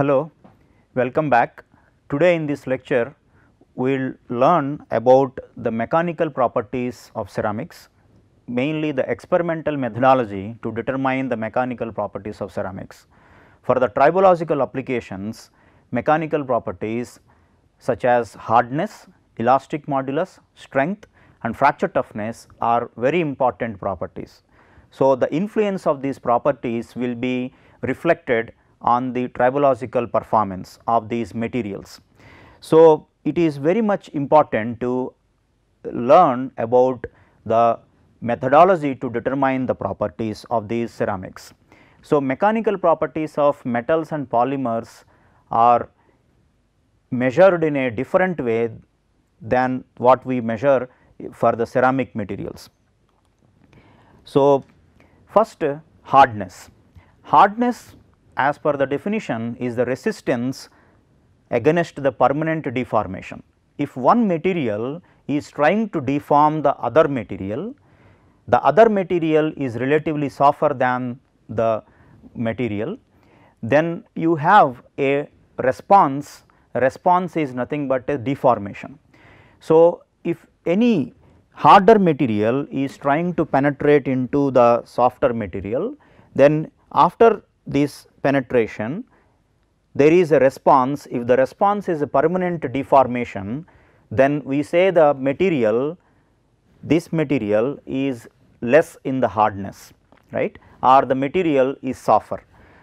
Hello, welcome back. Today in this lecture, we will learn about the mechanical properties of ceramics, mainly the experimental methodology to determine the mechanical properties of ceramics. For the tribological applications, mechanical properties such as hardness, elastic modulus, strength and fracture toughness are very important properties. So, the influence of these properties will be reflected on the tribological performance of these materials. So, it is very much important to learn about the methodology to determine the properties of these ceramics. So, mechanical properties of metals and polymers are measured in a different way than what we measure for the ceramic materials. So, first hardness. Hardness as per the definition is the resistance against the permanent deformation. If one material is trying to deform the other material, the other material is relatively softer than the material, then you have a response, response is nothing but a deformation. So, if any harder material is trying to penetrate into the softer material, then after this penetration, there is a response. If the response is a permanent deformation, then we say the material, this material is less in the hardness, right, or the material is softer.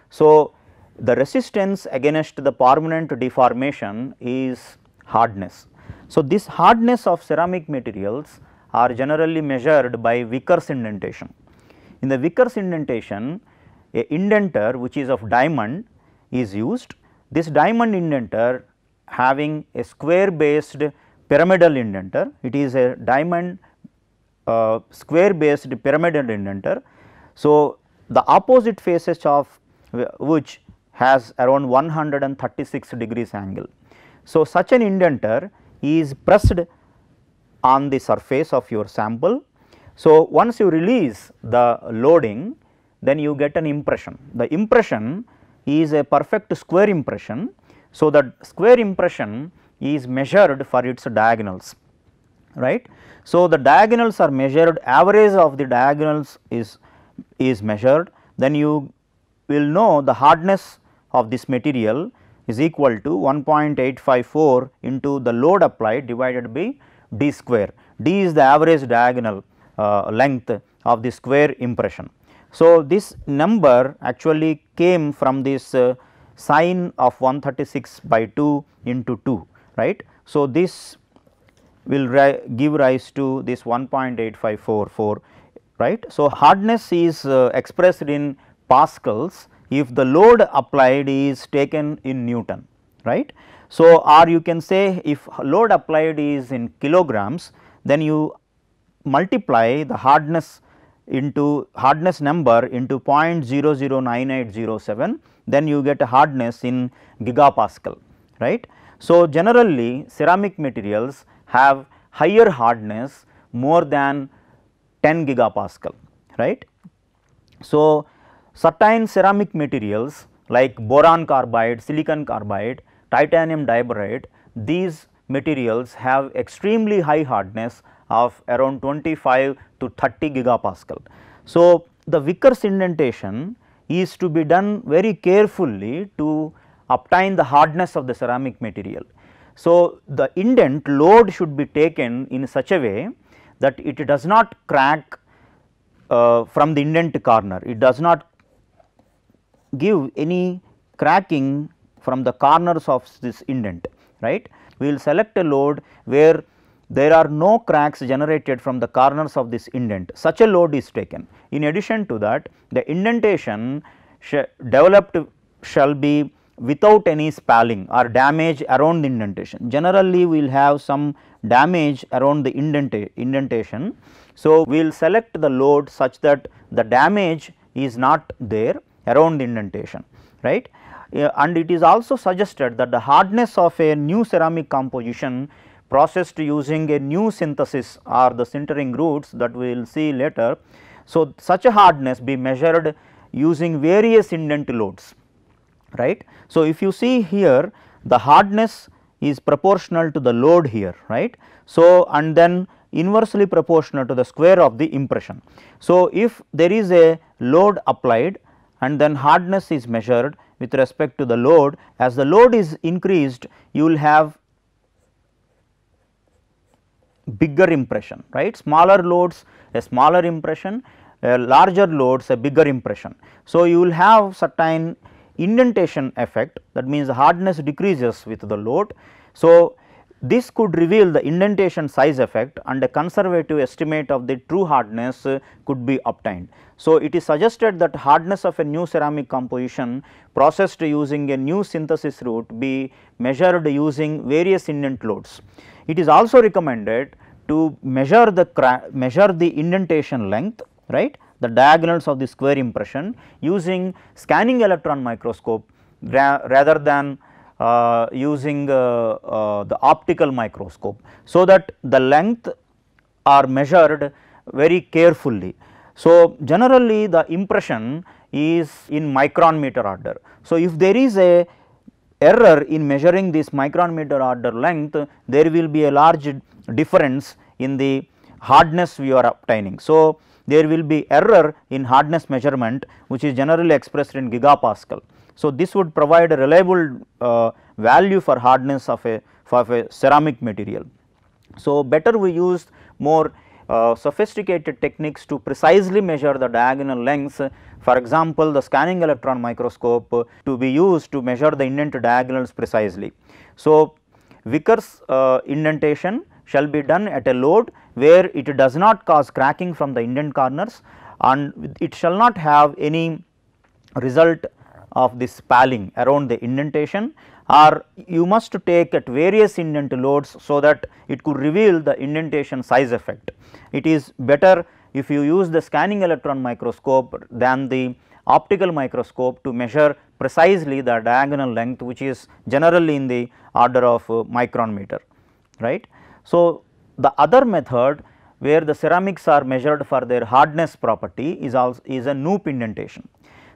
So, the resistance against the permanent deformation is hardness. So, this hardness of ceramic materials are generally measured by Vickers indentation. In the Vickers indentation, a indenter which is of diamond is used. This diamond indenter having a square based pyramidal indenter, it is a diamond uh, square based pyramidal indenter. So, the opposite faces of which has around 136 degrees angle. So, such an indenter is pressed on the surface of your sample. So, once you release the loading then you get an impression. The impression is a perfect square impression. So, the square impression is measured for its diagonals right. So, the diagonals are measured average of the diagonals is, is measured then you will know the hardness of this material is equal to 1.854 into the load applied divided by d square. d is the average diagonal uh, length of the square impression. So, this number actually came from this uh, sine of 136 by 2 into 2 right. So, this will ri give rise to this 1.8544 right. So, hardness is uh, expressed in pascals if the load applied is taken in Newton right. So, or you can say if load applied is in kilograms then you multiply the hardness into hardness number into 0.009807 then you get a hardness in gigapascal right. So, generally ceramic materials have higher hardness more than 10 gigapascal right. So, certain ceramic materials like boron carbide, silicon carbide, titanium diboride these materials have extremely high hardness of around 25 to 30 gigapascal. So, the Vickers indentation is to be done very carefully to obtain the hardness of the ceramic material. So, the indent load should be taken in such a way that it does not crack uh, from the indent corner, it does not give any cracking from the corners of this indent, right. We will select a load where there are no cracks generated from the corners of this indent such a load is taken. In addition to that the indentation sh developed shall be without any spalling or damage around the indentation. Generally we will have some damage around the indent indentation. So, we will select the load such that the damage is not there around the indentation right. Uh, and it is also suggested that the hardness of a new ceramic composition processed using a new synthesis or the sintering routes that we will see later. So, such a hardness be measured using various indent loads right. So, if you see here the hardness is proportional to the load here right. So, and then inversely proportional to the square of the impression. So, if there is a load applied and then hardness is measured with respect to the load as the load is increased you will have bigger impression right smaller loads a smaller impression a larger loads a bigger impression. So, you will have certain indentation effect that means the hardness decreases with the load. So, this could reveal the indentation size effect and a conservative estimate of the true hardness could be obtained. So, it is suggested that hardness of a new ceramic composition processed using a new synthesis route be measured using various indent loads. It is also recommended to measure the measure the indentation length right the diagonals of the square impression using scanning electron microscope ra rather than uh, using uh, uh, the optical microscope so that the length are measured very carefully. So, generally the impression is in micron meter order. So, if there is a error in measuring this micron meter order length, there will be a large difference in the hardness we are obtaining. So, there will be error in hardness measurement which is generally expressed in gigapascal. So, this would provide a reliable uh, value for hardness of a, of a ceramic material. So, better we use more uh, sophisticated techniques to precisely measure the diagonal lengths. For example, the scanning electron microscope to be used to measure the indent diagonals precisely. So, Vickers uh, indentation shall be done at a load where it does not cause cracking from the indent corners and it shall not have any result of this spalling around the indentation or you must take at various indent loads so that it could reveal the indentation size effect. It is better if you use the scanning electron microscope than the optical microscope to measure precisely the diagonal length which is generally in the order of uh, micron meter right. So, the other method where the ceramics are measured for their hardness property is also is a noop indentation.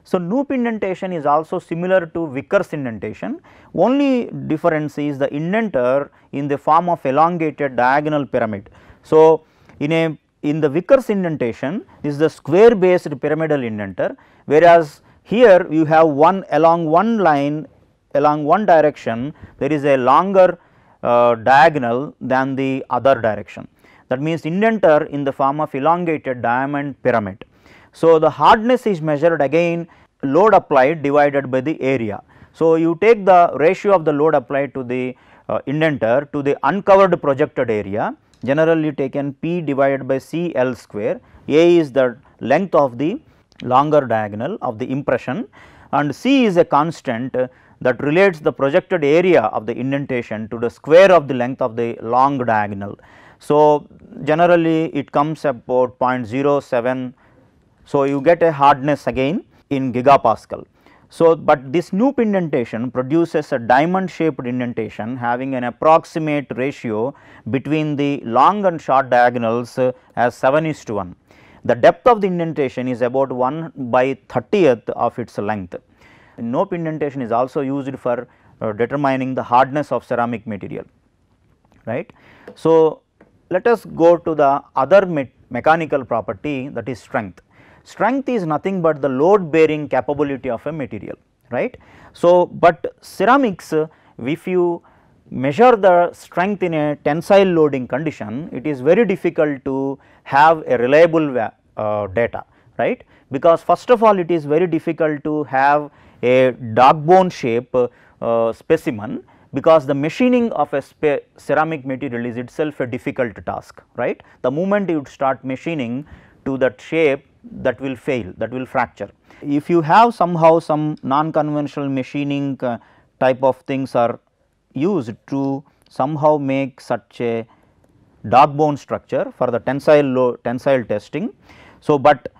So, loop indentation is also similar to Vickers indentation only difference is the indenter in the form of elongated diagonal pyramid. So, in a in the Vickers indentation this is the square based pyramidal indenter whereas here you have one along one line along one direction there is a longer uh, diagonal than the other direction that means indenter in the form of elongated diamond pyramid. So, the hardness is measured again load applied divided by the area. So, you take the ratio of the load applied to the uh, indenter to the uncovered projected area generally taken P divided by C L square A is the length of the longer diagonal of the impression and C is a constant that relates the projected area of the indentation to the square of the length of the long diagonal. So, generally it comes about 0.07 so, you get a hardness again in gigapascal. So, but this new indentation produces a diamond shaped indentation having an approximate ratio between the long and short diagonals uh, as 7 is to 1. The depth of the indentation is about 1 by 30th of its length. Nope indentation is also used for uh, determining the hardness of ceramic material, right. So, let us go to the other me mechanical property that is strength. Strength is nothing but the load bearing capability of a material, right. So, but ceramics if you measure the strength in a tensile loading condition, it is very difficult to have a reliable uh, data, right. Because first of all it is very difficult to have a dog bone shape uh, specimen because the machining of a ceramic material is itself a difficult task, right. The moment you start machining to that shape that will fail that will fracture. If you have somehow some non-conventional machining uh, type of things are used to somehow make such a dog bone structure for the tensile tensile testing. So, but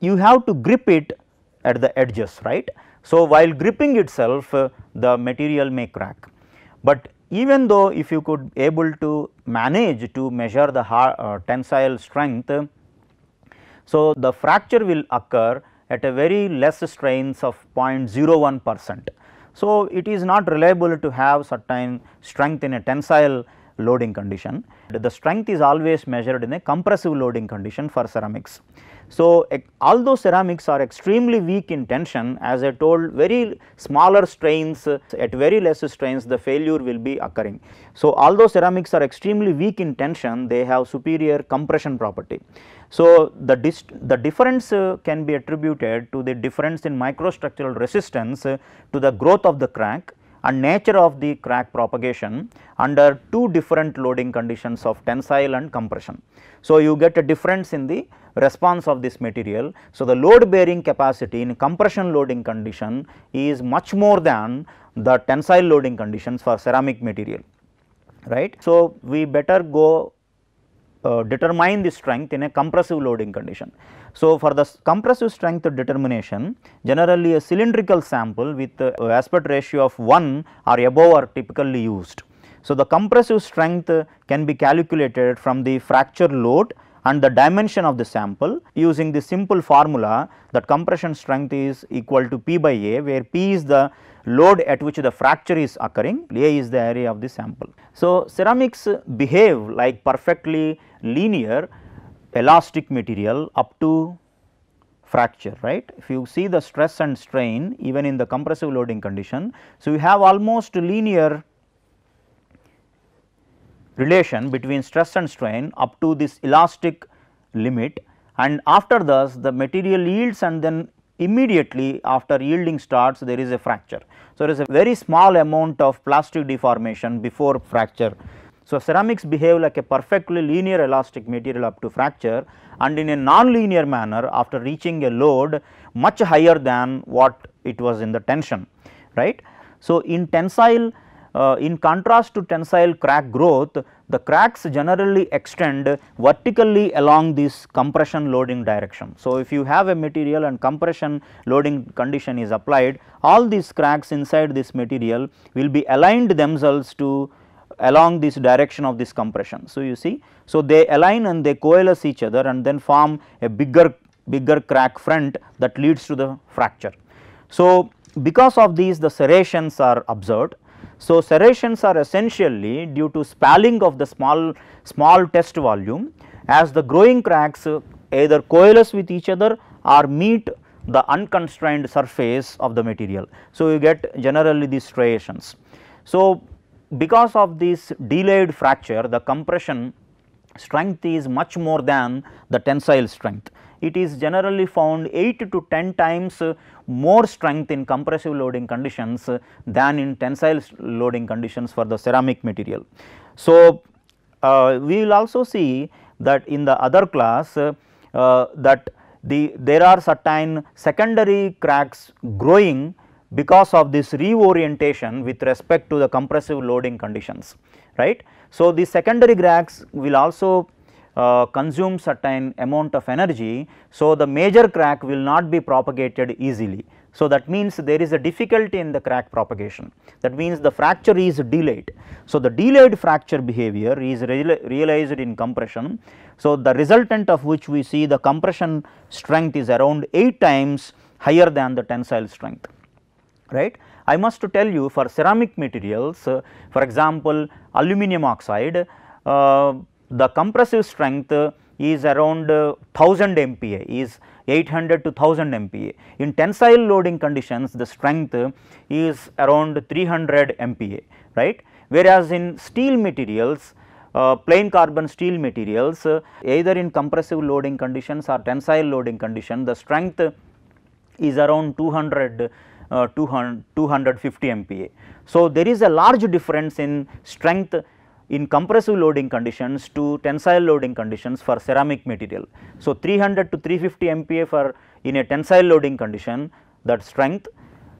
you have to grip it at the edges right. So, while gripping itself uh, the material may crack, but even though if you could able to manage to measure the uh, tensile strength so, the fracture will occur at a very less strains of 0.01 percent. So, it is not reliable to have certain strength in a tensile loading condition. The strength is always measured in a compressive loading condition for ceramics. So, although ceramics are extremely weak in tension as I told very smaller strains at very less strains the failure will be occurring. So, although ceramics are extremely weak in tension they have superior compression property. So, the, the difference uh, can be attributed to the difference in microstructural resistance uh, to the growth of the crack and nature of the crack propagation under two different loading conditions of tensile and compression. So, you get a difference in the response of this material. So, the load bearing capacity in compression loading condition is much more than the tensile loading conditions for ceramic material right. So, we better go uh, determine the strength in a compressive loading condition. So, for the compressive strength determination generally a cylindrical sample with uh, aspect ratio of 1 or above are typically used. So, the compressive strength can be calculated from the fracture load and the dimension of the sample using the simple formula that compression strength is equal to P by A where P is the load at which the fracture is occurring, A is the area of the sample. So, ceramics behave like perfectly linear elastic material up to fracture right. If you see the stress and strain even in the compressive loading condition, so you have almost linear relation between stress and strain up to this elastic limit and after thus the material yields and then immediately after yielding starts there is a fracture. So, there is a very small amount of plastic deformation before fracture. So, ceramics behave like a perfectly linear elastic material up to fracture and in a non-linear manner after reaching a load much higher than what it was in the tension, right. So, in tensile uh, in contrast to tensile crack growth, the cracks generally extend vertically along this compression loading direction. So, if you have a material and compression loading condition is applied, all these cracks inside this material will be aligned themselves to along this direction of this compression. So, you see, so they align and they coalesce each other and then form a bigger bigger crack front that leads to the fracture. So, because of these the serrations are observed so, serrations are essentially due to spalling of the small, small test volume as the growing cracks uh, either coalesce with each other or meet the unconstrained surface of the material. So, you get generally these striations. So, because of this delayed fracture the compression strength is much more than the tensile strength it is generally found 8 to 10 times uh, more strength in compressive loading conditions uh, than in tensile loading conditions for the ceramic material. So, uh, we will also see that in the other class uh, uh, that the there are certain secondary cracks growing because of this reorientation with respect to the compressive loading conditions right. So, the secondary cracks will also uh, consume certain amount of energy. So, the major crack will not be propagated easily. So, that means there is a difficulty in the crack propagation that means the fracture is delayed. So, the delayed fracture behavior is realized in compression. So, the resultant of which we see the compression strength is around 8 times higher than the tensile strength right. I must tell you for ceramic materials uh, for example, aluminum oxide uh, the compressive strength is around 1000 uh, MPa is 800 to 1000 MPa. In tensile loading conditions the strength is around 300 MPa right whereas in steel materials uh, plain carbon steel materials uh, either in compressive loading conditions or tensile loading condition the strength is around 200 uh, 200 250 MPa. So, there is a large difference in strength in compressive loading conditions to tensile loading conditions for ceramic material. So, 300 to 350 MPa for in a tensile loading condition that strength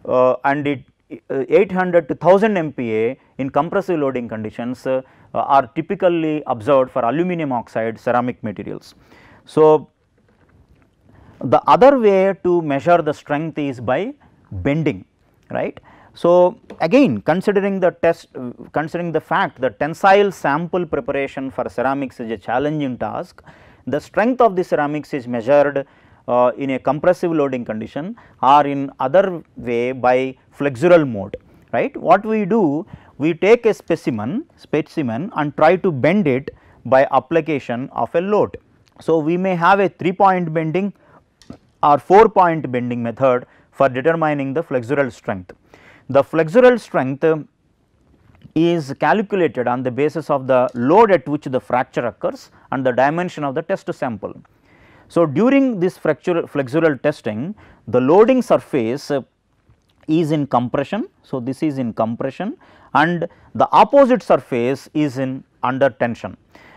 uh, and it uh, 800 to 1000 MPa in compressive loading conditions uh, are typically observed for aluminum oxide ceramic materials. So, the other way to measure the strength is by bending right. So, again considering the test considering the fact that tensile sample preparation for ceramics is a challenging task, the strength of the ceramics is measured uh, in a compressive loading condition or in other way by flexural mode right. What we do we take a specimen specimen and try to bend it by application of a load. So, we may have a 3 point bending or 4 point bending method for determining the flexural strength. The flexural strength is calculated on the basis of the load at which the fracture occurs and the dimension of the test sample. So, during this flexural, flexural testing the loading surface is in compression. So, this is in compression and the opposite surface is in under tension.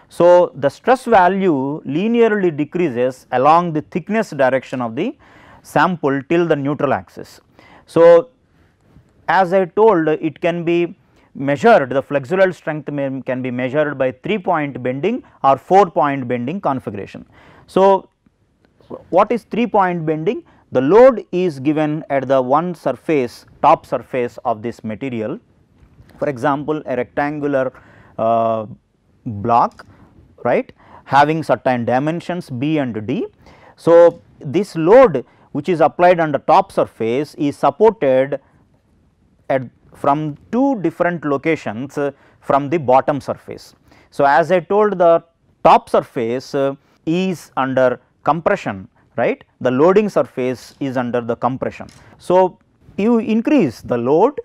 So, the stress value linearly decreases along the thickness direction of the sample till the neutral axis. So, as I told it can be measured the flexural strength can be measured by 3 point bending or 4 point bending configuration. So, what is 3 point bending? The load is given at the one surface top surface of this material for example, a rectangular uh, block right having certain dimensions B and D. So, this load which is applied on the top surface is supported at from two different locations uh, from the bottom surface. So, as I told the top surface uh, is under compression right the loading surface is under the compression. So, you increase the load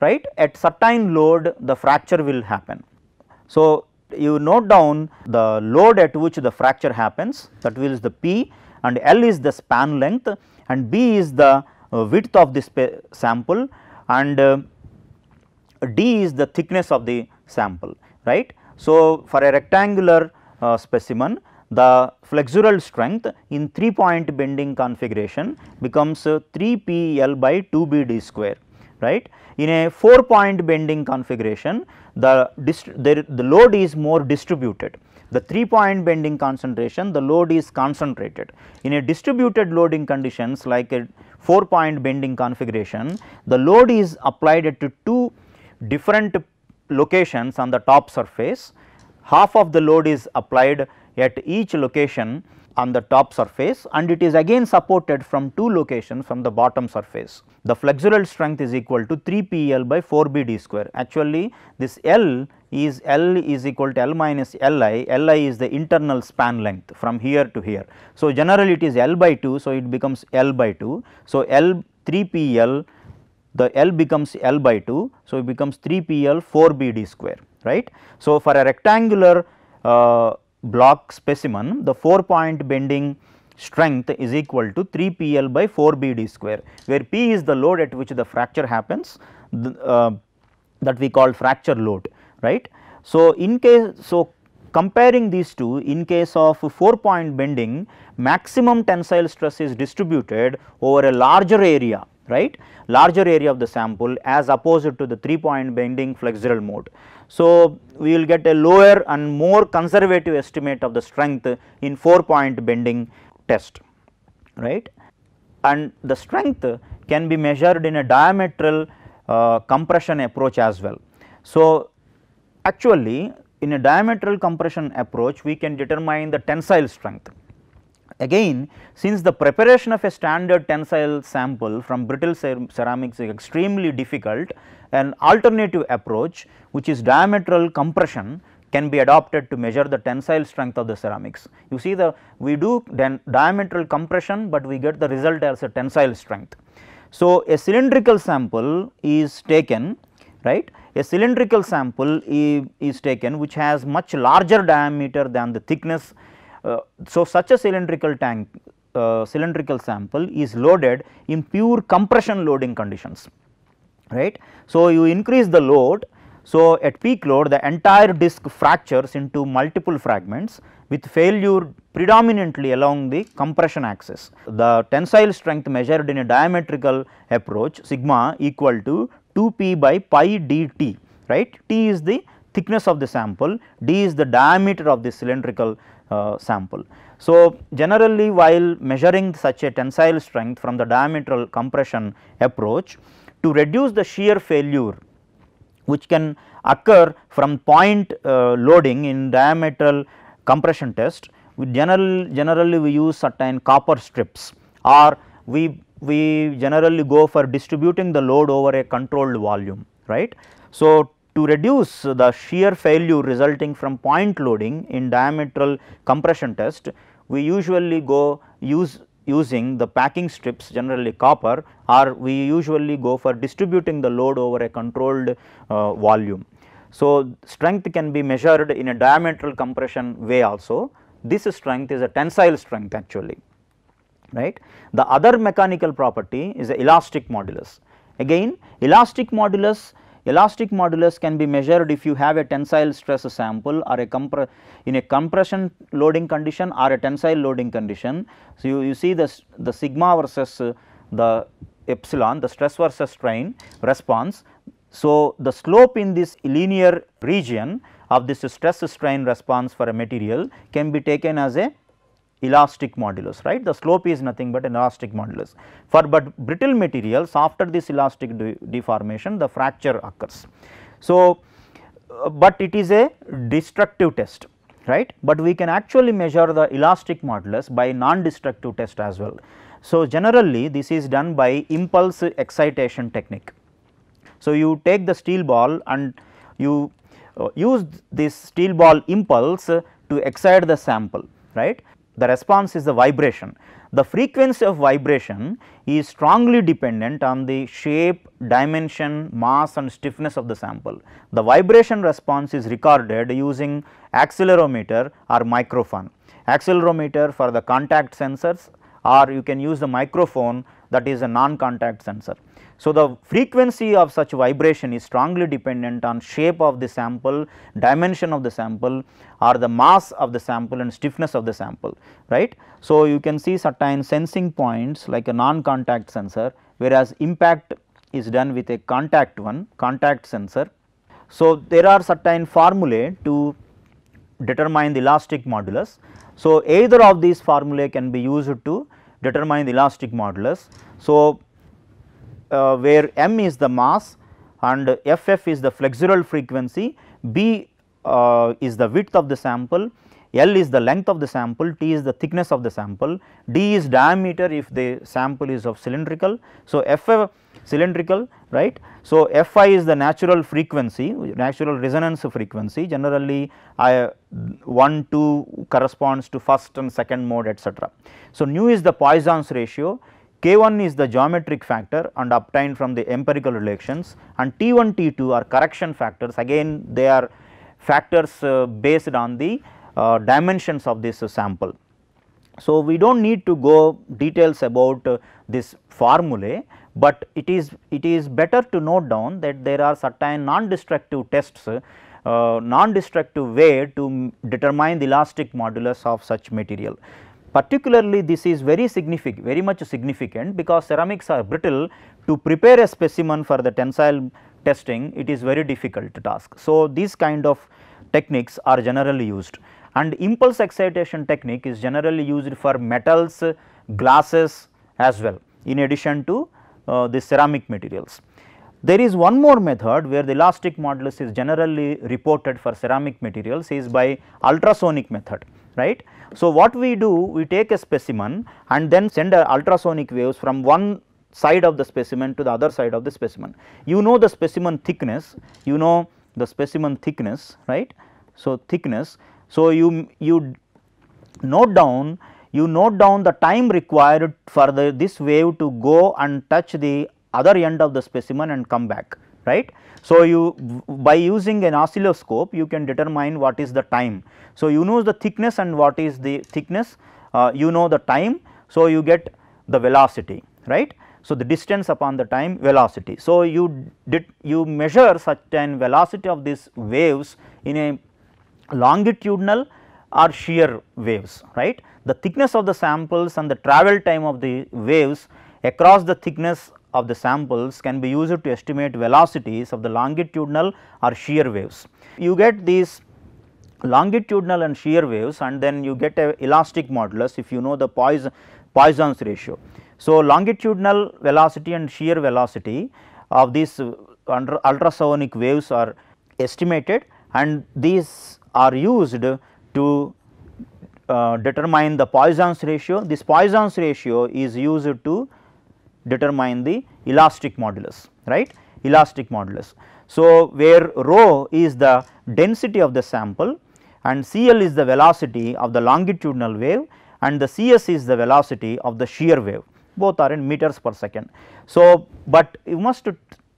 right at certain load the fracture will happen. So, you note down the load at which the fracture happens that will is the P and L is the span length and B is the uh, width of this sample and uh, d is the thickness of the sample right. So, for a rectangular uh, specimen the flexural strength in 3 point bending configuration becomes uh, 3 p l by 2 b d square right. In a 4 point bending configuration the, the, the load is more distributed the 3 point bending concentration the load is concentrated. In a distributed loading conditions like a 4 point bending configuration, the load is applied at two different locations on the top surface, half of the load is applied at each location on the top surface and it is again supported from two locations from the bottom surface. The flexural strength is equal to 3 P L by 4 B D square. Actually this L is L is equal to L minus L i, L i is the internal span length from here to here. So, generally it is L by 2, so it becomes L by 2. So, L 3 P L the L becomes L by 2, so it becomes 3 P L 4 B D square right. So, for a rectangular uh, block specimen, the 4 point bending strength is equal to 3 PL by 4 BD square, where P is the load at which the fracture happens the, uh, that we call fracture load, right. So, in case, so comparing these two in case of 4 point bending maximum tensile stress is distributed over a larger area right larger area of the sample as opposed to the three point bending flexural mode. So, we will get a lower and more conservative estimate of the strength in four point bending test right and the strength can be measured in a diametral uh, compression approach as well. So, actually in a diametral compression approach we can determine the tensile strength Again, since the preparation of a standard tensile sample from brittle ceramics is extremely difficult, an alternative approach which is diametral compression can be adopted to measure the tensile strength of the ceramics. You see the we do diametral compression, but we get the result as a tensile strength. So, a cylindrical sample is taken right a cylindrical sample is taken which has much larger diameter than the thickness uh, so, such a cylindrical tank uh, cylindrical sample is loaded in pure compression loading conditions right. So, you increase the load so, at peak load the entire disc fractures into multiple fragments with failure predominantly along the compression axis. The tensile strength measured in a diametrical approach sigma equal to 2p by pi dt right, t is the thickness of the sample, d is the diameter of the cylindrical uh, sample. So, generally while measuring such a tensile strength from the diametral compression approach to reduce the shear failure which can occur from point uh, loading in diametral compression test we general, generally we use certain copper strips or we, we generally go for distributing the load over a controlled volume right. So, to reduce the shear failure resulting from point loading in diametral compression test, we usually go use using the packing strips generally copper or we usually go for distributing the load over a controlled uh, volume. So, strength can be measured in a diametral compression way also this strength is a tensile strength actually right. The other mechanical property is elastic modulus again elastic modulus Elastic modulus can be measured if you have a tensile stress sample or a in a compression loading condition or a tensile loading condition. So, you, you see the, the sigma versus uh, the epsilon the stress versus strain response. So, the slope in this linear region of this stress strain response for a material can be taken as a elastic modulus, right. The slope is nothing but an elastic modulus. For but brittle materials after this elastic de deformation the fracture occurs. So, uh, but it is a destructive test right, but we can actually measure the elastic modulus by non-destructive test as well. So, generally this is done by impulse excitation technique. So, you take the steel ball and you uh, use this steel ball impulse to excite the sample right the response is the vibration. The frequency of vibration is strongly dependent on the shape, dimension, mass and stiffness of the sample. The vibration response is recorded using accelerometer or microphone. Accelerometer for the contact sensors or you can use the microphone that is a non-contact sensor. So, the frequency of such vibration is strongly dependent on shape of the sample, dimension of the sample or the mass of the sample and stiffness of the sample right. So, you can see certain sensing points like a non-contact sensor whereas impact is done with a contact one contact sensor. So, there are certain formulae to determine the elastic modulus. So, either of these formulae can be used to determine the elastic modulus. So, uh, where m is the mass and ff is the flexural frequency, b uh, is the width of the sample, L is the length of the sample, T is the thickness of the sample, D is diameter if the sample is of cylindrical. So, FF cylindrical right. So, Fi is the natural frequency natural resonance frequency generally I 1 2 corresponds to first and second mode etc. So, nu is the Poisson's ratio K1 is the geometric factor and obtained from the empirical relations and T1 T2 are correction factors again they are factors uh, based on the uh, dimensions of this uh, sample. So, we do not need to go details about uh, this formulae, but it is it is better to note down that there are certain non-destructive tests uh, non-destructive way to determine the elastic modulus of such material. Particularly this is very significant, very much significant because ceramics are brittle to prepare a specimen for the tensile testing it is very difficult task. So, these kind of techniques are generally used and impulse excitation technique is generally used for metals, glasses as well in addition to uh, the ceramic materials. There is one more method where the elastic modulus is generally reported for ceramic materials is by ultrasonic method right. So, what we do we take a specimen and then send ultrasonic waves from one side of the specimen to the other side of the specimen. You know the specimen thickness, you know the specimen thickness right. So, thickness. So, you, you note down you note down the time required for the, this wave to go and touch the other end of the specimen and come back right. So, you by using an oscilloscope you can determine what is the time. So, you know the thickness and what is the thickness uh, you know the time. So, you get the velocity right. So, the distance upon the time velocity. So, you did you measure such an velocity of these waves in a longitudinal are shear waves, right. The thickness of the samples and the travel time of the waves across the thickness of the samples can be used to estimate velocities of the longitudinal or shear waves. You get these longitudinal and shear waves and then you get a elastic modulus if you know the Poisson, Poisson's ratio. So, longitudinal velocity and shear velocity of these ultrasonic waves are estimated and these are used to uh, determine the Poisson's ratio. This Poisson's ratio is used to determine the elastic modulus, right? Elastic modulus. So, where rho is the density of the sample and CL is the velocity of the longitudinal wave and the CS is the velocity of the shear wave both are in meters per second. So, but you must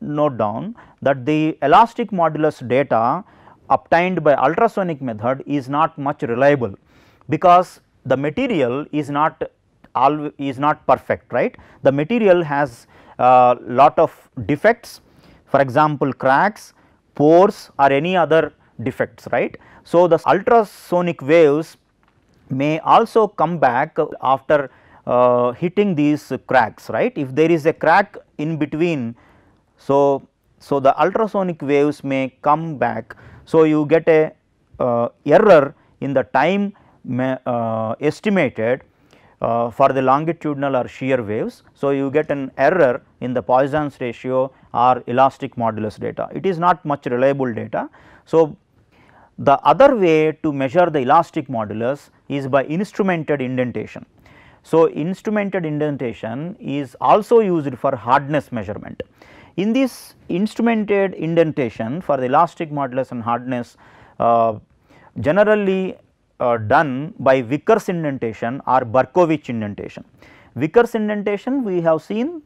note down that the elastic modulus data obtained by ultrasonic method is not much reliable because the material is not all is not perfect right. The material has uh, lot of defects for example cracks, pores or any other defects right. So, the ultrasonic waves may also come back after uh, hitting these cracks right if there is a crack in between. So, so, the ultrasonic waves may come back. So, you get a uh, error in the time uh, estimated uh, for the longitudinal or shear waves. So, you get an error in the Poisson's ratio or elastic modulus data. It is not much reliable data. So, the other way to measure the elastic modulus is by instrumented indentation. So, instrumented indentation is also used for hardness measurement. In this instrumented indentation for the elastic modulus and hardness uh, generally uh, done by Vickers indentation or Berkovich indentation. Vickers indentation we have seen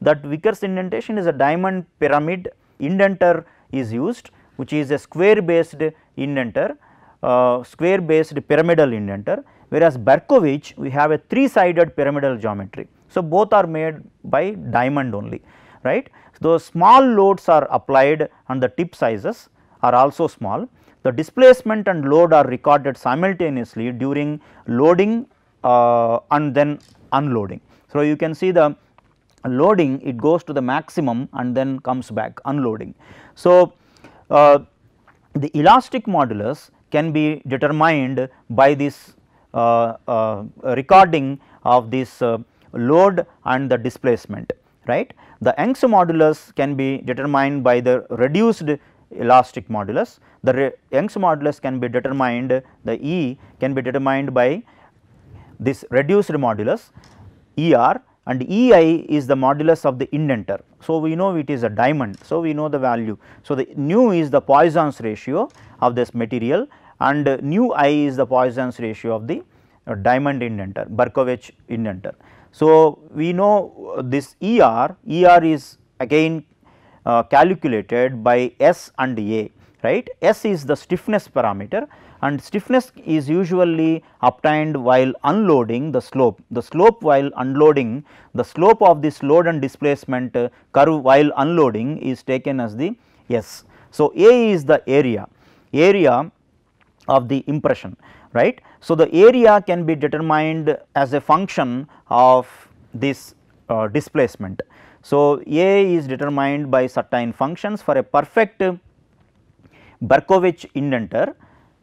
that Vickers indentation is a diamond pyramid indenter is used which is a square based indenter, uh, square based pyramidal indenter whereas Berkovich we have a three sided pyramidal geometry. So, both are made by diamond only right. Those small loads are applied and the tip sizes are also small. The displacement and load are recorded simultaneously during loading uh, and then unloading. So, you can see the loading it goes to the maximum and then comes back unloading. So, uh, the elastic modulus can be determined by this uh, uh recording of this uh, load and the displacement right. The Young's modulus can be determined by the reduced elastic modulus, the Young's modulus can be determined, the E can be determined by this reduced modulus ER and EI is the modulus of the indenter. So, we know it is a diamond. So, we know the value. So, the nu is the Poisson's ratio of this material and nu i is the Poisson's ratio of the uh, diamond indenter, Berkovich indenter. So, we know uh, this ER, ER is again uh, calculated by S and A right. S is the stiffness parameter and stiffness is usually obtained while unloading the slope. The slope while unloading, the slope of this load and displacement uh, curve while unloading is taken as the S. So, A is the area, area of the impression right. So, the area can be determined as a function of this uh, displacement. So, A is determined by certain functions for a perfect Berkovich indenter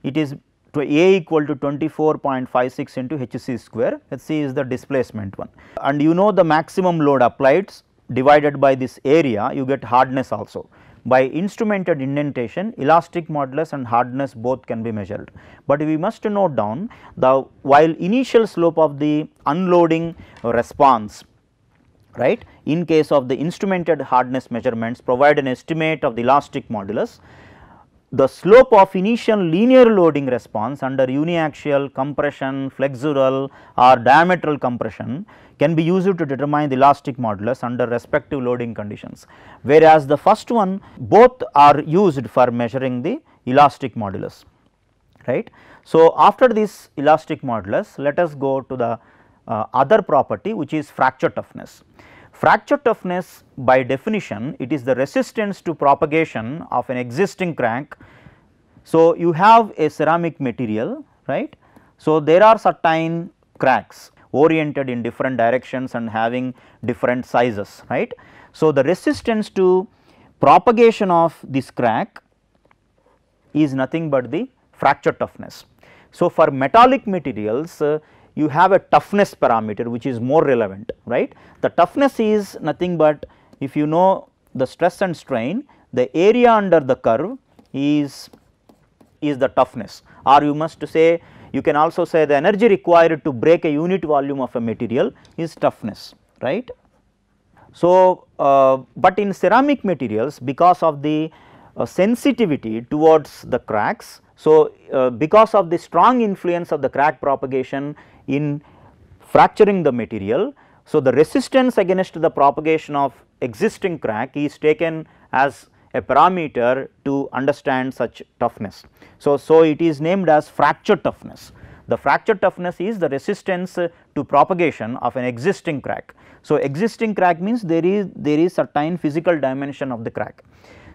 it is to A equal to 24.56 into HC square HC is the displacement one and you know the maximum load applied divided by this area you get hardness also. By instrumented indentation, elastic modulus and hardness both can be measured. But we must note down the while initial slope of the unloading response right in case of the instrumented hardness measurements provide an estimate of the elastic modulus the slope of initial linear loading response under uniaxial compression, flexural or diametral compression can be used to determine the elastic modulus under respective loading conditions. Whereas, the first one both are used for measuring the elastic modulus right. So, after this elastic modulus let us go to the uh, other property which is fracture toughness. Fracture toughness by definition it is the resistance to propagation of an existing crack. So, you have a ceramic material right. So, there are certain cracks oriented in different directions and having different sizes right. So, the resistance to propagation of this crack is nothing but the fracture toughness. So, for metallic materials uh, you have a toughness parameter which is more relevant, right. The toughness is nothing but if you know the stress and strain, the area under the curve is, is the toughness or you must say you can also say the energy required to break a unit volume of a material is toughness, right. So, uh, but in ceramic materials because of the uh, sensitivity towards the cracks. So, uh, because of the strong influence of the crack propagation in fracturing the material. So, the resistance against the propagation of existing crack is taken as a parameter to understand such toughness. So, so it is named as fracture toughness. The fracture toughness is the resistance to propagation of an existing crack. So, existing crack means there is there is certain physical dimension of the crack.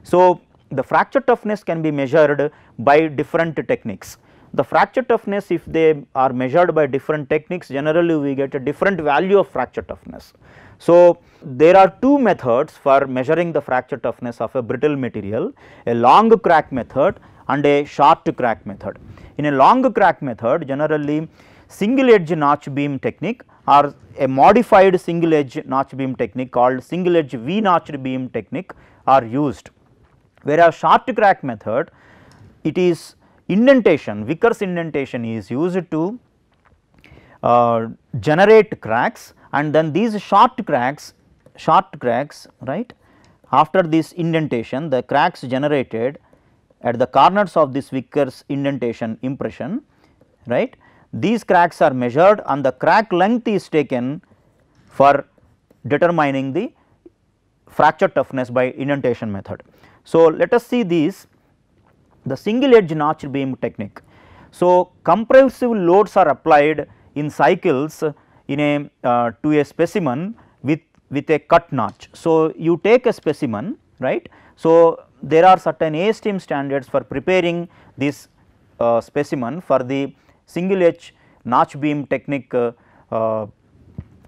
So, the fracture toughness can be measured by different techniques. The fracture toughness if they are measured by different techniques generally we get a different value of fracture toughness. So, there are two methods for measuring the fracture toughness of a brittle material, a long crack method and a short crack method. In a long crack method generally single edge notch beam technique or a modified single edge notch beam technique called single edge V notched beam technique are used. Whereas short crack method it is Indentation, Vickers indentation is used to uh, generate cracks and then these short cracks, short cracks right after this indentation the cracks generated at the corners of this Vickers indentation impression right. These cracks are measured and the crack length is taken for determining the fracture toughness by indentation method. So, let us see these the single edge notch beam technique. So, compressive loads are applied in cycles in a uh, to a specimen with with a cut notch. So, you take a specimen right. So, there are certain ASTM standards for preparing this uh, specimen for the single edge notch beam technique uh,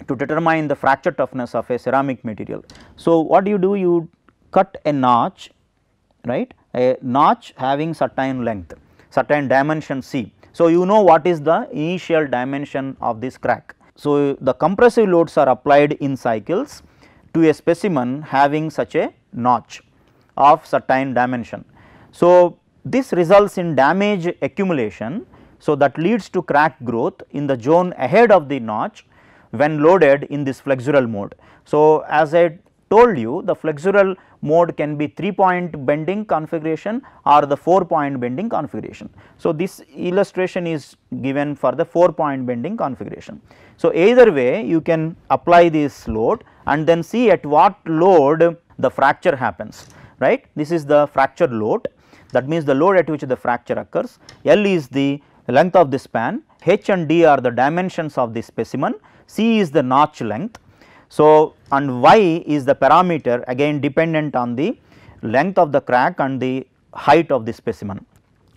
to determine the fracture toughness of a ceramic material. So, what do you do? You cut a notch right a notch having certain length, certain dimension C. So, you know what is the initial dimension of this crack. So, the compressive loads are applied in cycles to a specimen having such a notch of certain dimension. So, this results in damage accumulation. So, that leads to crack growth in the zone ahead of the notch when loaded in this flexural mode. So, as I told you the flexural mode can be 3 point bending configuration or the 4 point bending configuration. So, this illustration is given for the 4 point bending configuration. So, either way you can apply this load and then see at what load the fracture happens right. This is the fracture load that means the load at which the fracture occurs L is the length of the span H and D are the dimensions of the specimen C is the notch length so, and y is the parameter again dependent on the length of the crack and the height of the specimen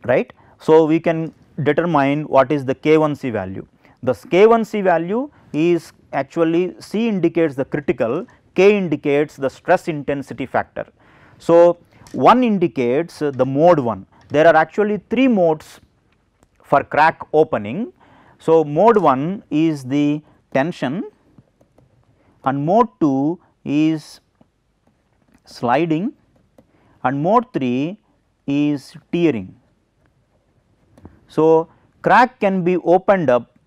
right. So, we can determine what is the K1C value. The K1C value is actually C indicates the critical, K indicates the stress intensity factor. So, 1 indicates the mode 1. There are actually 3 modes for crack opening. So, mode 1 is the tension, and mode 2 is sliding and mode 3 is tearing. So, crack can be opened up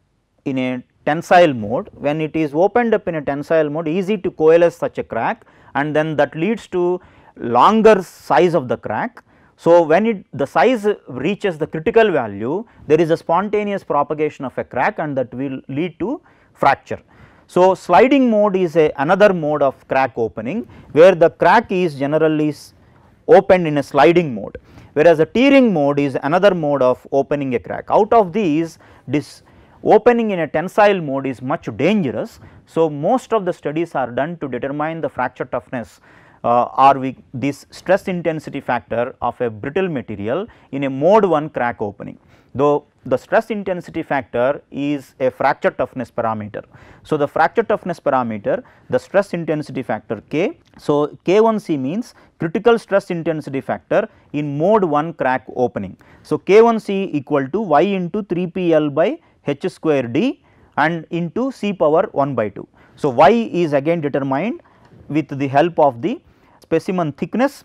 in a tensile mode when it is opened up in a tensile mode easy to coalesce such a crack and then that leads to longer size of the crack. So, when it the size reaches the critical value there is a spontaneous propagation of a crack and that will lead to fracture. So, sliding mode is a another mode of crack opening where the crack is generally opened in a sliding mode whereas a tearing mode is another mode of opening a crack. Out of these this opening in a tensile mode is much dangerous. So, most of the studies are done to determine the fracture toughness uh, or we, this stress intensity factor of a brittle material in a mode 1 crack opening though the stress intensity factor is a fracture toughness parameter. So, the fracture toughness parameter the stress intensity factor K. So, K1C means critical stress intensity factor in mode 1 crack opening. So, K1C equal to Y into 3 PL by H square D and into C power 1 by 2. So, Y is again determined with the help of the specimen thickness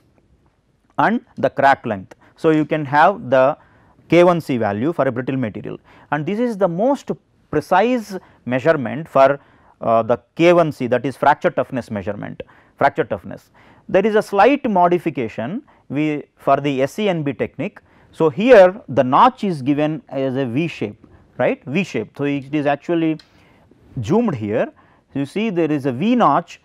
and the crack length. So, you can have the K1C value for a brittle material and this is the most precise measurement for uh, the K1C that is fracture toughness measurement, fracture toughness. There is a slight modification we for the SENB technique. So, here the notch is given as a V shape, right V shape. So, it is actually zoomed here. You see there is a V notch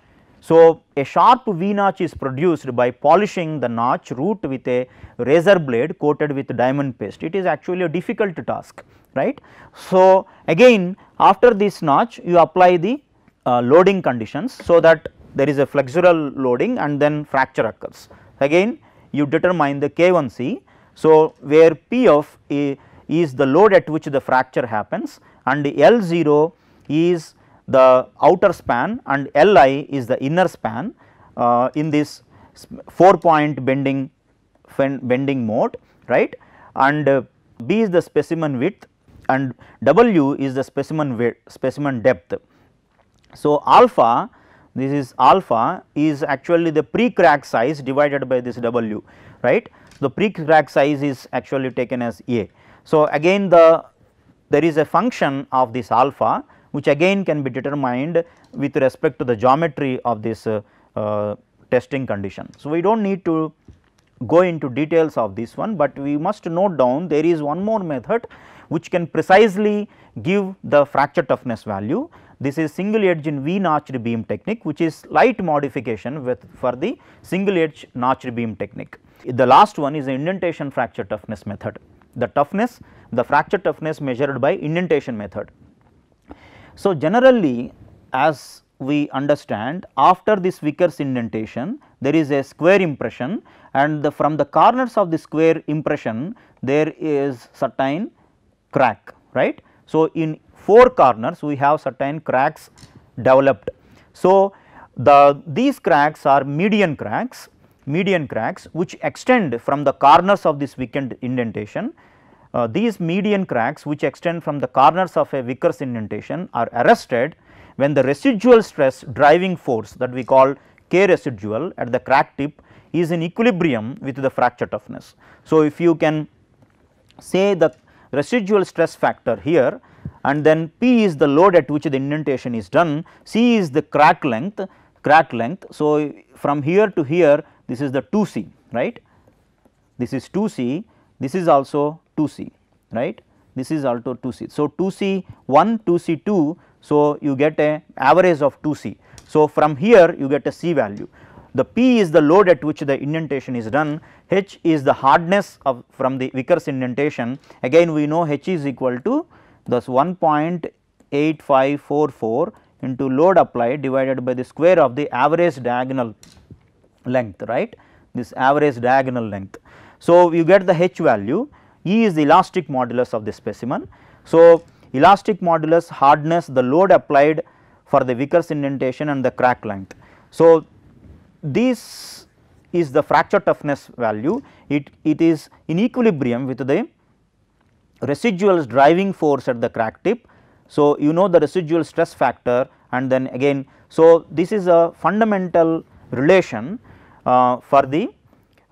so, a sharp V notch is produced by polishing the notch root with a razor blade coated with diamond paste. It is actually a difficult task, right. So, again after this notch you apply the uh, loading conditions so that there is a flexural loading and then fracture occurs. Again you determine the K1C. So, where P of is the load at which the fracture happens and L0 is the outer span and Li is the inner span uh, in this 4 point bending bending mode right and uh, B is the specimen width and W is the specimen width, specimen depth. So, alpha this is alpha is actually the pre crack size divided by this W right. The pre crack size is actually taken as A. So, again the there is a function of this alpha which again can be determined with respect to the geometry of this uh, testing condition. So, we do not need to go into details of this one, but we must note down there is one more method which can precisely give the fracture toughness value. This is single edge in V notched beam technique which is slight modification with for the single edge notched beam technique. The last one is the indentation fracture toughness method. The toughness, the fracture toughness measured by indentation method. So, generally as we understand after this Vickers indentation there is a square impression and the, from the corners of the square impression there is certain crack right. So, in 4 corners we have certain cracks developed. So, the these cracks are median cracks median cracks which extend from the corners of this weakened indentation uh, these median cracks which extend from the corners of a Vickers indentation are arrested when the residual stress driving force that we call K residual at the crack tip is in equilibrium with the fracture toughness. So, if you can say the residual stress factor here and then P is the load at which the indentation is done, C is the crack length, crack length. So, from here to here this is the 2C right, this is 2C this is also 2C right this is also 2C. So, 2C1 2C2 so you get a average of 2C. So, from here you get a C value the P is the load at which the indentation is done, H is the hardness of from the Vickers indentation again we know H is equal to thus 1.8544 into load applied divided by the square of the average diagonal length right this average diagonal length. So, you get the H value, E is the elastic modulus of the specimen. So, elastic modulus hardness the load applied for the Vickers indentation and the crack length. So, this is the fracture toughness value, it, it is in equilibrium with the residual driving force at the crack tip. So, you know the residual stress factor and then again. So, this is a fundamental relation uh, for the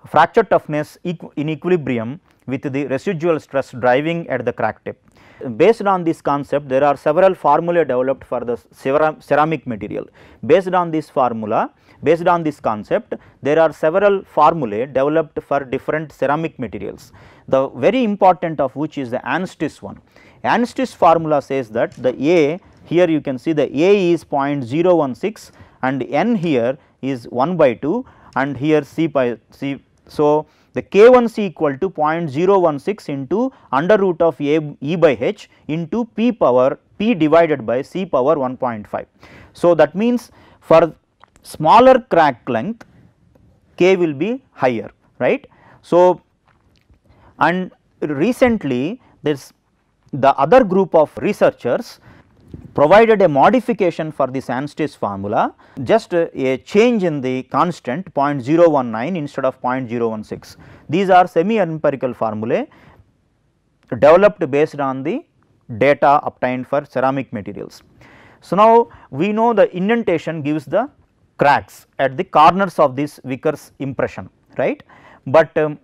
fracture toughness in equilibrium with the residual stress driving at the crack tip. Based on this concept there are several formulae developed for the ceramic material. Based on this formula, based on this concept there are several formulae developed for different ceramic materials. The very important of which is the Anstis one. Anstis formula says that the A here you can see the A is 0.016 and N here is 1 by 2 and here C by C so, the K1C equal to 0.016 into under root of a, E by H into P power P divided by C power 1.5. So, that means for smaller crack length K will be higher right. So, and recently this the other group of researchers provided a modification for the Anstis formula just a change in the constant 0.019 instead of 0.016. These are semi empirical formulae developed based on the data obtained for ceramic materials. So, now we know the indentation gives the cracks at the corners of this Vickers impression right, but um,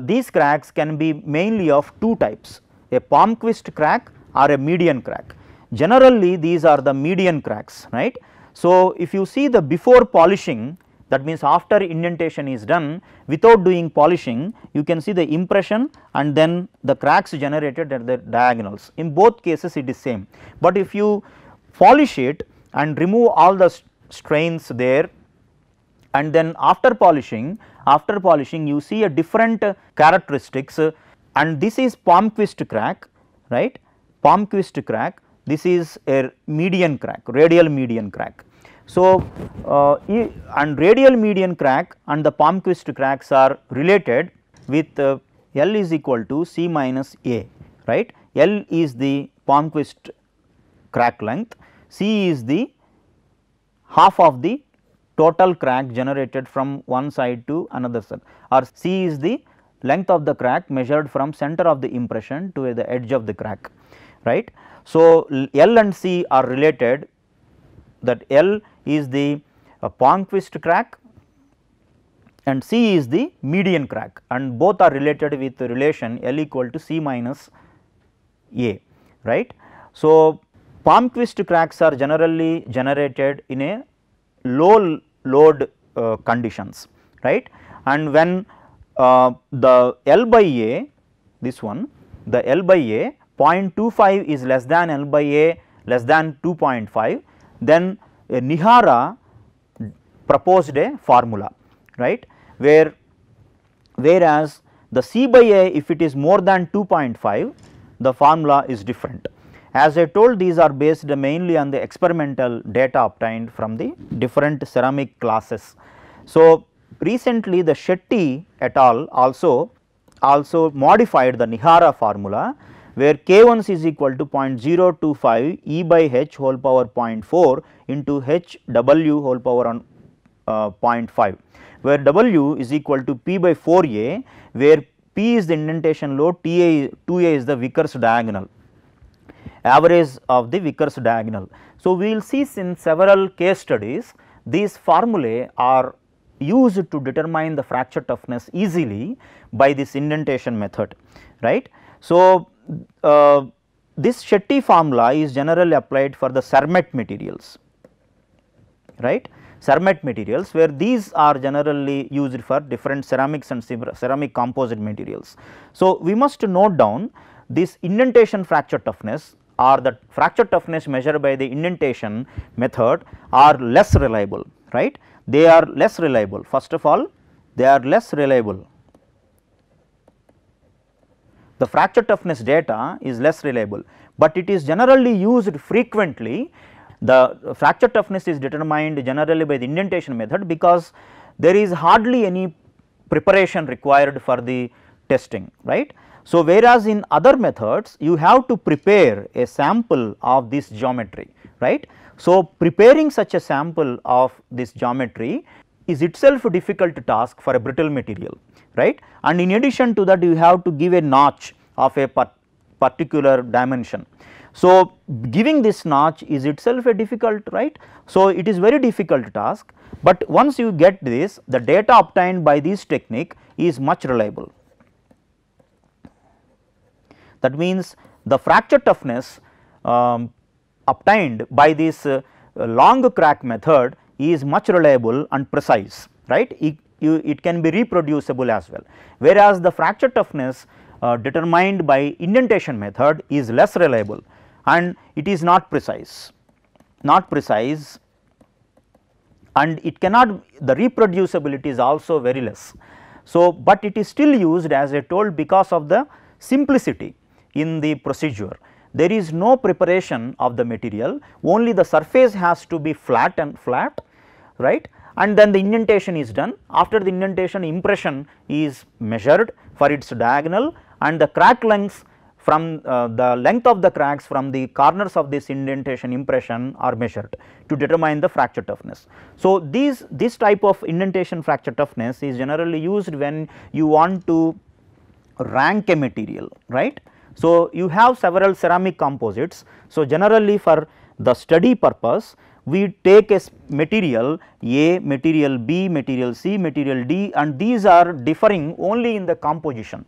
these cracks can be mainly of two types a Palmquist crack or a median crack generally these are the median cracks right. So, if you see the before polishing that means after indentation is done without doing polishing you can see the impression and then the cracks generated at the diagonals in both cases it is same. But if you polish it and remove all the strains there and then after polishing after polishing you see a different characteristics and this is Palmquist crack right Palmquist crack this is a median crack, radial median crack. So, uh, and radial median crack and the Palmquist cracks are related with uh, L is equal to C minus A, right. L is the Palmquist crack length, C is the half of the total crack generated from one side to another side or C is the length of the crack measured from center of the impression to the edge of the crack, right. So, L and C are related that L is the uh, Palmquist crack and C is the median crack and both are related with the relation L equal to C minus A right. So, Palmquist cracks are generally generated in a low load uh, conditions right and when uh, the L by A this one the L by A 0.25 is less than L by A less than 2.5 then uh, Nihara proposed a formula right where whereas the C by A if it is more than 2.5 the formula is different. As I told these are based mainly on the experimental data obtained from the different ceramic classes. So, recently the Shetty et al also also modified the Nihara formula where K1 is equal to 0.025 E by H whole power 0.4 into H W whole power on uh, 0.5 where W is equal to P by 4A where P is the indentation load, TA 2A is the Vickers diagonal average of the Vickers diagonal. So, we will see in several case studies these formulae are used to determine the fracture toughness easily by this indentation method right. So, uh, this Shetty formula is generally applied for the Sarmat materials, right. Sarmat materials where these are generally used for different ceramics and ceramic composite materials. So, we must note down this indentation fracture toughness or the fracture toughness measured by the indentation method are less reliable, right. They are less reliable first of all they are less reliable the fracture toughness data is less reliable, but it is generally used frequently. The fracture toughness is determined generally by the indentation method because there is hardly any preparation required for the testing, right. So, whereas in other methods you have to prepare a sample of this geometry, right. So, preparing such a sample of this geometry is itself a difficult task for a brittle material right and in addition to that you have to give a notch of a particular dimension. So, giving this notch is itself a difficult right. So, it is very difficult task, but once you get this the data obtained by this technique is much reliable. That means, the fracture toughness um, obtained by this uh, long crack method is much reliable and precise, right. It, you, it can be reproducible as well. Whereas the fracture toughness uh, determined by indentation method is less reliable and it is not precise, not precise and it cannot the reproducibility is also very less. So, but it is still used as I told because of the simplicity in the procedure there is no preparation of the material only the surface has to be flat and flat right and then the indentation is done after the indentation impression is measured for its diagonal and the crack lengths from uh, the length of the cracks from the corners of this indentation impression are measured to determine the fracture toughness. So, these this type of indentation fracture toughness is generally used when you want to rank a material right so, you have several ceramic composites. So, generally for the study purpose we take a material A, material B, material C, material D and these are differing only in the composition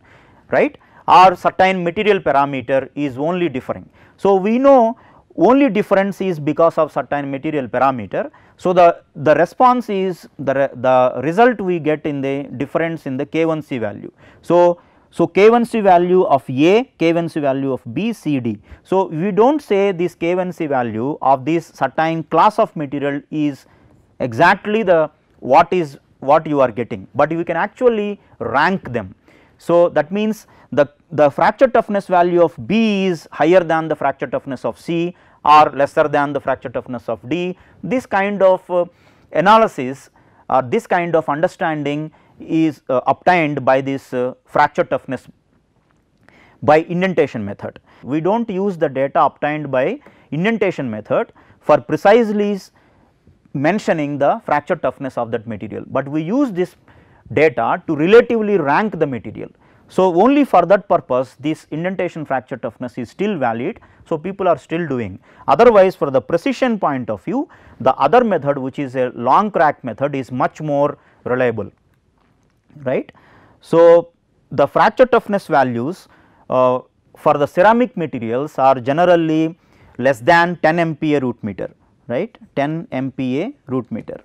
right or certain material parameter is only differing. So, we know only difference is because of certain material parameter. So, the, the response is the, the result we get in the difference in the K1C value. So, so, K1C value of A, K1C value of B, C, D. So, we do not say this K1C value of this certain class of material is exactly the what is what you are getting, but you can actually rank them. So, that means the, the fracture toughness value of B is higher than the fracture toughness of C or lesser than the fracture toughness of D. This kind of uh, analysis or uh, this kind of understanding is uh, obtained by this uh, fracture toughness by indentation method. We do not use the data obtained by indentation method for precisely mentioning the fracture toughness of that material, but we use this data to relatively rank the material. So, only for that purpose this indentation fracture toughness is still valid. So, people are still doing otherwise for the precision point of view the other method which is a long crack method is much more reliable right. So, the fracture toughness values uh, for the ceramic materials are generally less than 10 MPa root meter right 10 MPa root meter.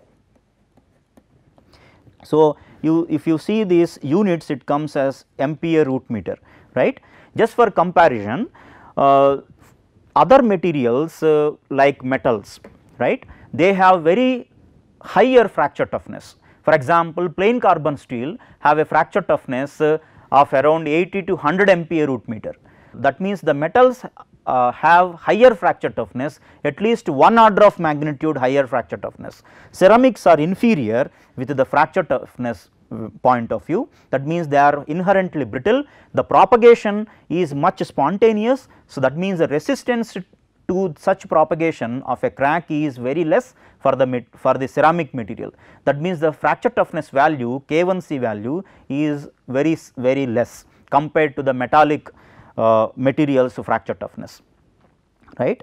So, you if you see these units it comes as MPa root meter right. Just for comparison uh, other materials uh, like metals right they have very higher fracture toughness for example, plain carbon steel have a fracture toughness uh, of around 80 to 100 MPa root meter. That means the metals uh, have higher fracture toughness at least one order of magnitude higher fracture toughness. Ceramics are inferior with the fracture toughness uh, point of view that means they are inherently brittle the propagation is much spontaneous so that means the resistance to such propagation of a crack is very less for the for the ceramic material. That means the fracture toughness value K1C value is very very less compared to the metallic uh, materials fracture toughness right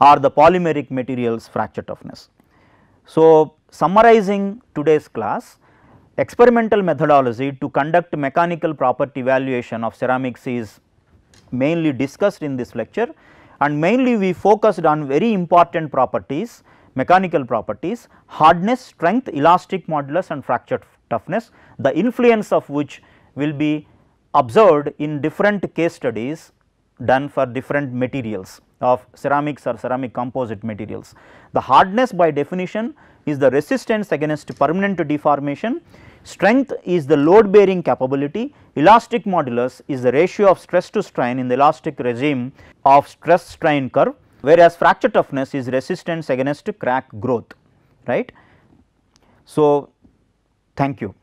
or the polymeric materials fracture toughness. So, summarizing today's class experimental methodology to conduct mechanical property evaluation of ceramics is mainly discussed in this lecture and mainly we focused on very important properties mechanical properties hardness, strength, elastic modulus and fracture toughness the influence of which will be observed in different case studies done for different materials of ceramics or ceramic composite materials. The hardness by definition is the resistance against permanent deformation, strength is the load bearing capability, elastic modulus is the ratio of stress to strain in the elastic regime of stress strain curve whereas fracture toughness is resistance against crack growth right. So, thank you.